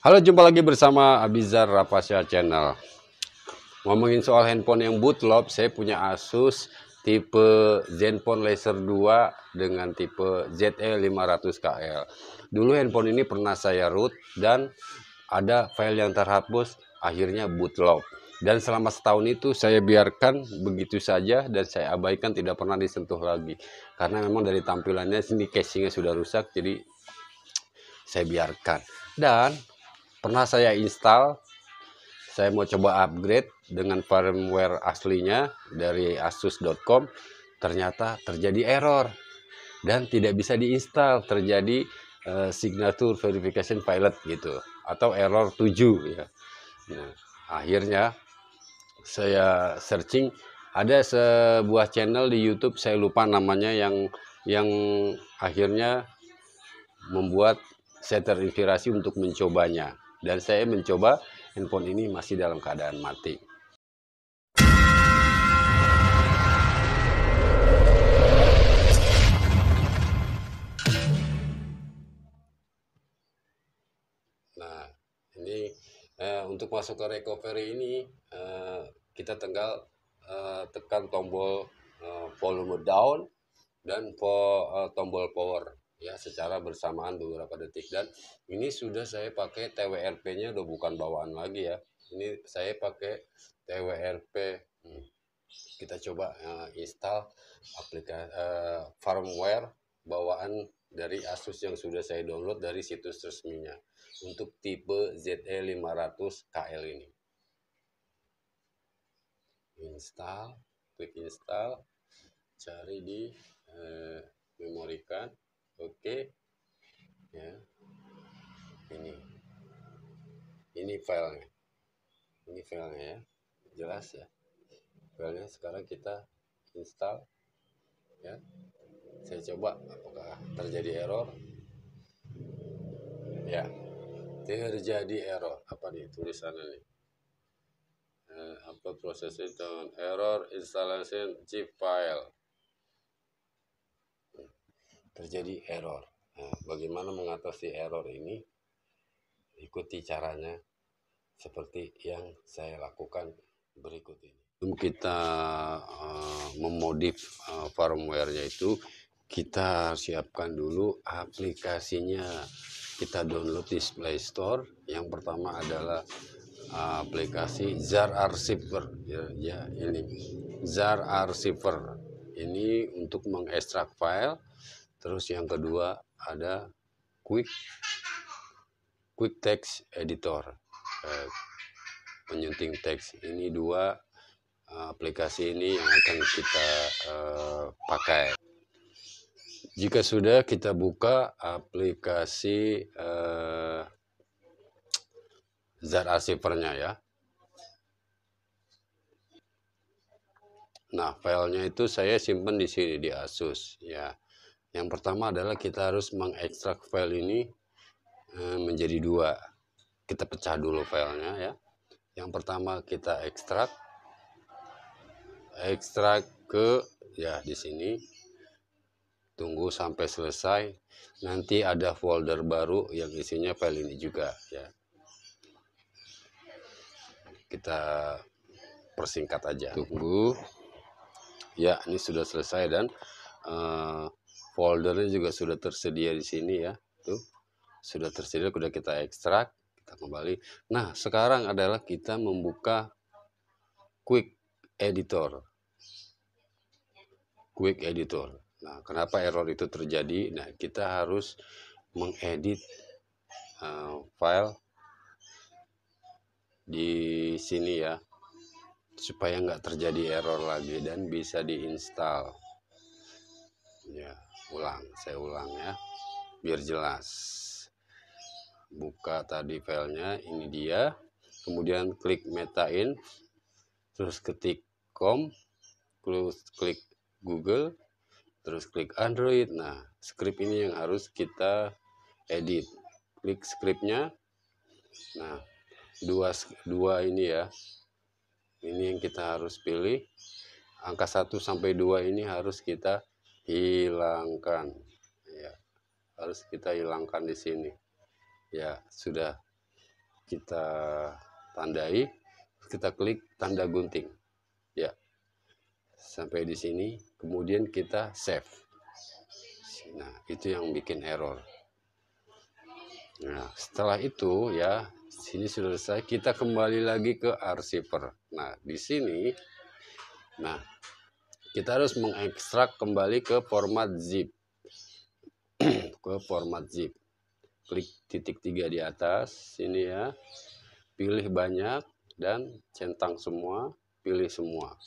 Halo, jumpa lagi bersama Abizar Rapasya Channel. Ngomongin soal handphone yang bootlop, saya punya Asus tipe Zenfone Laser 2 dengan tipe ZE500KL. Dulu handphone ini pernah saya root dan ada file yang terhapus, akhirnya bootlop. Dan selama setahun itu saya biarkan begitu saja dan saya abaikan tidak pernah disentuh lagi. Karena memang dari tampilannya sini casingnya sudah rusak jadi saya biarkan. Dan pernah saya install saya mau coba upgrade dengan firmware aslinya dari asus.com ternyata terjadi error dan tidak bisa diinstal terjadi uh, signature verification pilot gitu atau error 7 ya nah, akhirnya saya searching ada sebuah channel di YouTube saya lupa namanya yang yang akhirnya membuat saya terinspirasi untuk mencobanya dan saya mencoba handphone ini masih dalam keadaan mati nah ini eh, untuk masuk ke recovery ini eh, kita tinggal eh, tekan tombol eh, volume down dan po, eh, tombol power ya secara bersamaan beberapa detik dan ini sudah saya pakai TWRP-nya udah bukan bawaan lagi ya ini saya pakai TWRP hmm. kita coba uh, install aplikasi uh, eh, firmware bawaan dari Asus yang sudah saya download dari situs resminya untuk tipe ZE500KL ini install klik install cari di uh, memori Oke. Ya. Ini. Ini filenya. Ini filenya ya. Jelas ya. Filenya sekarang kita install. Ya. Saya coba apakah terjadi error. Ya. Terjadi error. Apa nih tulisannya nih? Uh, upload processing down error installation zip file terjadi error. Nah, bagaimana mengatasi error ini? Ikuti caranya seperti yang saya lakukan berikut ini. Sebelum kita uh, memodif uh, firmware-nya itu, kita siapkan dulu aplikasinya. Kita download di Play Store. Yang pertama adalah eh, aplikasi ZAR Archiver. Ya, ya ini ZAR Archiver. Ini untuk mengekstrak file Terus yang kedua ada Quick Quick Text Editor eh, penyunting teks. Ini dua eh, aplikasi ini yang akan kita eh, pakai. Jika sudah kita buka aplikasi eh, zat ya. Nah, filenya itu saya simpan di sini di Asus ya yang pertama adalah kita harus mengekstrak file ini eh, menjadi dua kita pecah dulu filenya ya yang pertama kita ekstrak ekstrak ke ya di sini tunggu sampai selesai nanti ada folder baru yang isinya file ini juga ya kita persingkat aja tunggu ya ini sudah selesai dan uh, foldernya juga sudah tersedia di sini ya tuh sudah tersedia sudah kita ekstrak kita kembali nah sekarang adalah kita membuka quick editor quick editor nah kenapa error itu terjadi nah kita harus mengedit uh, file di sini ya supaya nggak terjadi error lagi dan bisa diinstal ya yeah ulang saya ulang ya biar jelas buka tadi filenya ini dia kemudian klik meta in terus ketik com terus klik Google terus klik Android nah script ini yang harus kita edit klik scriptnya nah dua dua ini ya ini yang kita harus pilih angka 1 sampai 2 ini harus kita hilangkan ya harus kita hilangkan di sini ya sudah kita tandai kita klik tanda gunting ya sampai di sini kemudian kita save nah itu yang bikin error nah setelah itu ya sini sudah selesai kita kembali lagi ke arsiper nah di sini nah kita harus mengekstrak kembali ke format zip ke format zip klik titik tiga di atas sini ya pilih banyak dan centang semua pilih semua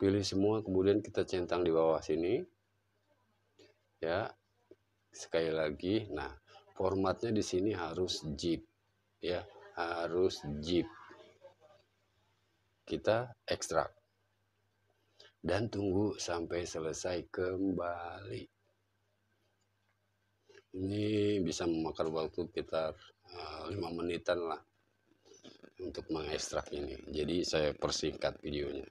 pilih semua kemudian kita centang di bawah sini ya sekali lagi nah formatnya di sini harus zip ya harus zip kita ekstrak dan tunggu sampai selesai kembali. Ini bisa memakan waktu sekitar eh, lima menitan lah untuk mengekstrak ini. Jadi saya persingkat videonya.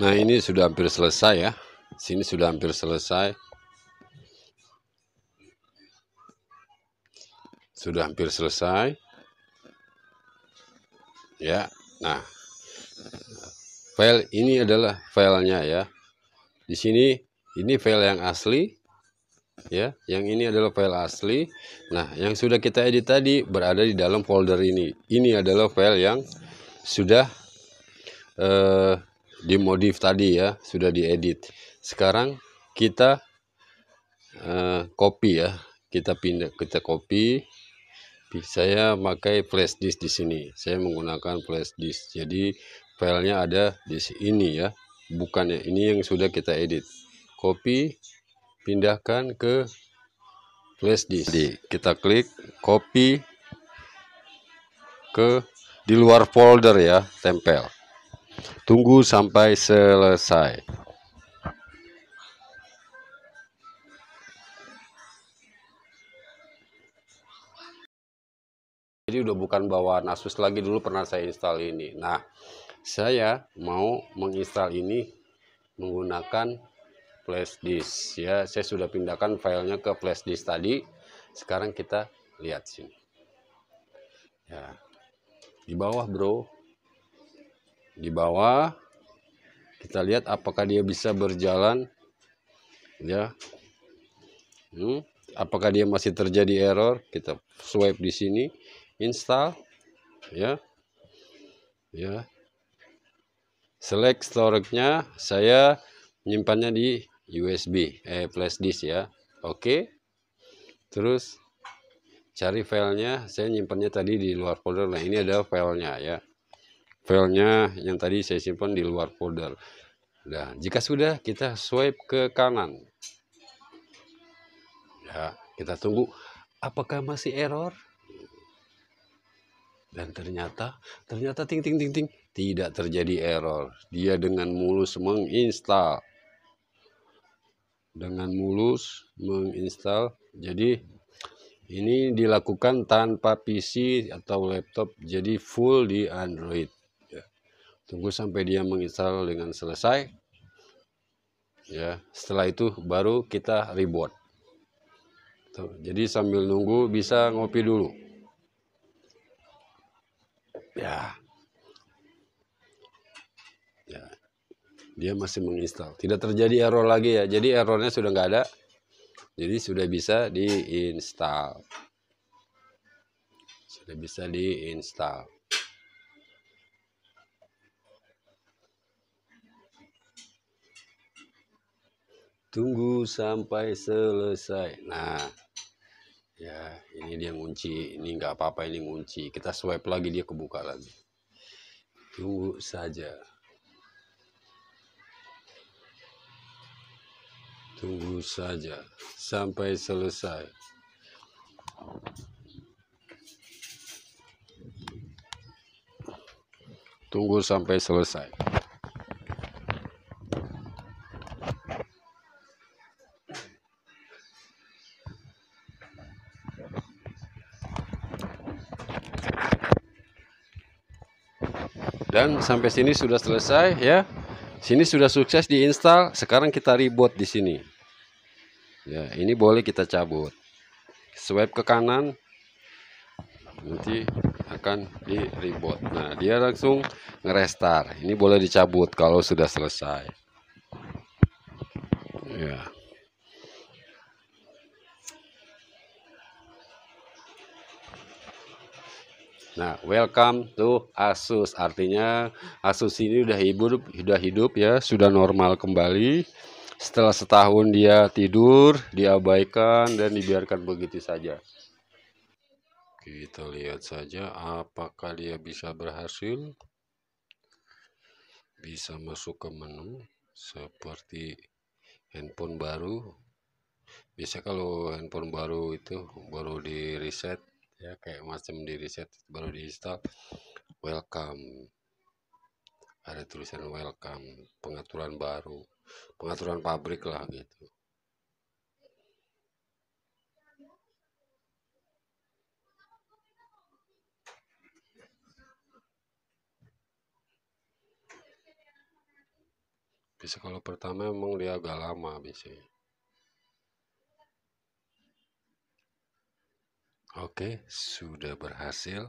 Nah ini sudah hampir selesai ya. Sini sudah hampir selesai. Sudah hampir selesai. Ya, nah file ini adalah filenya ya di sini ini file yang asli ya yang ini adalah file asli nah yang sudah kita edit tadi berada di dalam folder ini ini adalah file yang sudah eh, dimodif tadi ya sudah diedit sekarang kita eh, copy ya kita pindah kita copy saya pakai flash disk di sini saya menggunakan flash disk jadi filenya ada di sini ya bukan ya ini yang sudah kita edit copy pindahkan ke flash disk Jadi, kita klik copy ke di luar folder ya tempel tunggu sampai selesai jadi udah bukan bawa Asus lagi dulu pernah saya install ini nah saya mau menginstal ini menggunakan flash disk ya saya sudah pindahkan filenya ke flash disk tadi sekarang kita lihat sini ya di bawah bro di bawah kita lihat apakah dia bisa berjalan ya hmm, apakah dia masih terjadi error kita swipe di sini install ya ya select storage-nya saya nyimpannya di USB eh flash disk ya oke okay. terus cari filenya saya nyimpannya tadi di luar folder nah ini ada filenya ya filenya yang tadi saya simpan di luar folder nah jika sudah kita swipe ke kanan ya kita tunggu apakah masih error dan ternyata ternyata ting ting ting ting tidak terjadi error dia dengan mulus menginstal dengan mulus menginstal jadi ini dilakukan tanpa PC atau laptop jadi full di Android ya. tunggu sampai dia menginstal dengan selesai ya setelah itu baru kita reboot jadi sambil nunggu bisa ngopi dulu ya ya dia masih menginstal tidak terjadi error lagi ya jadi errornya sudah nggak ada jadi sudah bisa diinstal sudah bisa diinstal tunggu sampai selesai nah ya ini dia ngunci ini nggak apa-apa ini ngunci kita swipe lagi dia kebuka lagi tunggu saja tunggu saja sampai selesai tunggu sampai selesai dan sampai sini sudah selesai ya sini sudah sukses diinstal sekarang kita reboot di sini ya ini boleh kita cabut swipe ke kanan nanti akan di reboot nah dia langsung ngerestar ini boleh dicabut kalau sudah selesai ya Nah, welcome to Asus. Artinya Asus ini udah hidup, sudah hidup ya, sudah normal kembali. Setelah setahun dia tidur, diabaikan dan dibiarkan begitu saja. Kita lihat saja apakah dia bisa berhasil. Bisa masuk ke menu seperti handphone baru. Bisa kalau handphone baru itu baru di reset ya kayak macam di reset baru diinstal welcome ada tulisan welcome pengaturan baru pengaturan pabrik lah gitu bisa kalau pertama emang dia agak lama biasanya Oke, sudah berhasil.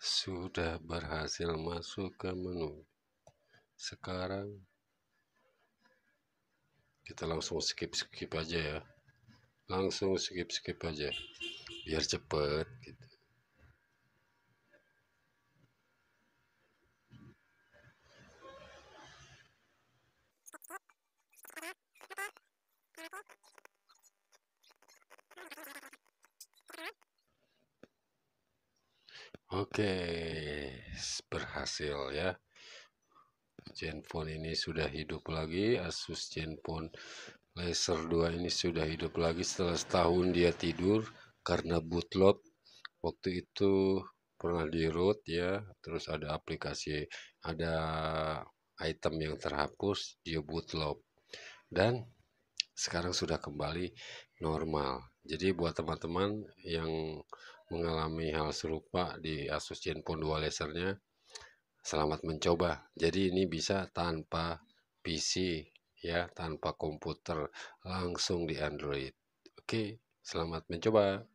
Sudah berhasil masuk ke menu. Sekarang kita langsung skip-skip aja ya. Langsung skip-skip aja. Biar cepet gitu. Oke, berhasil ya. Zenfone ini sudah hidup lagi, Asus Zenfone Laser 2 ini sudah hidup lagi setelah setahun dia tidur karena bootload. Waktu itu pernah di root ya, terus ada aplikasi, ada item yang terhapus, dia bootload. Dan sekarang sudah kembali normal. Jadi buat teman-teman yang mengalami hal serupa di Asus Zenfone 2 lasernya selamat mencoba jadi ini bisa tanpa PC ya tanpa komputer langsung di Android oke selamat mencoba